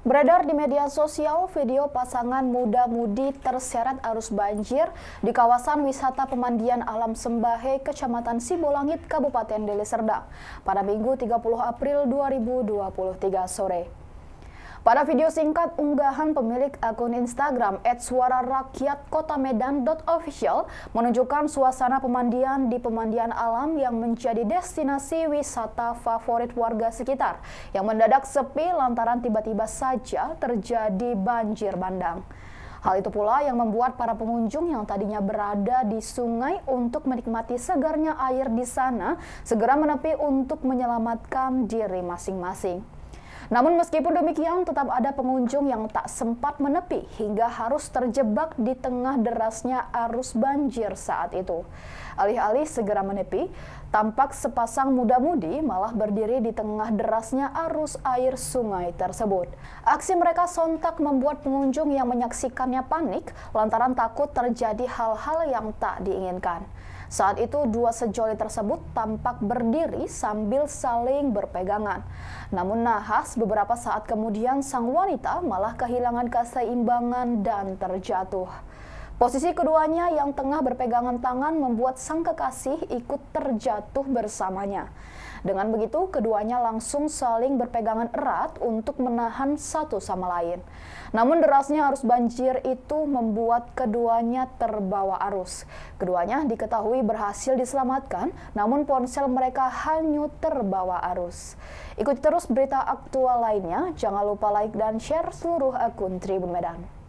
Beredar di media sosial, video pasangan muda-mudi terseret arus banjir di kawasan wisata pemandian alam Sembahe, Kecamatan Sibolangit, Kabupaten Deli Serdang pada Minggu 30 April 2023 sore. Pada video singkat unggahan pemilik akun Instagram @suararakyatkotamedan.official menunjukkan suasana pemandian di pemandian alam yang menjadi destinasi wisata favorit warga sekitar yang mendadak sepi lantaran tiba-tiba saja terjadi banjir bandang. Hal itu pula yang membuat para pengunjung yang tadinya berada di sungai untuk menikmati segarnya air di sana segera menepi untuk menyelamatkan diri masing-masing. Namun meskipun demikian, tetap ada pengunjung yang tak sempat menepi hingga harus terjebak di tengah derasnya arus banjir saat itu. Alih-alih segera menepi, tampak sepasang muda-mudi malah berdiri di tengah derasnya arus air sungai tersebut. Aksi mereka sontak membuat pengunjung yang menyaksikannya panik lantaran takut terjadi hal-hal yang tak diinginkan. Saat itu dua sejoli tersebut tampak berdiri sambil saling berpegangan. Namun nahas beberapa saat kemudian sang wanita malah kehilangan keseimbangan dan terjatuh. Posisi keduanya yang tengah berpegangan tangan membuat sang kekasih ikut terjatuh bersamanya. Dengan begitu, keduanya langsung saling berpegangan erat untuk menahan satu sama lain. Namun derasnya arus banjir itu membuat keduanya terbawa arus. Keduanya diketahui berhasil diselamatkan, namun ponsel mereka hanyut terbawa arus. Ikuti terus berita aktual lainnya. Jangan lupa like dan share seluruh akun Tribun Medan.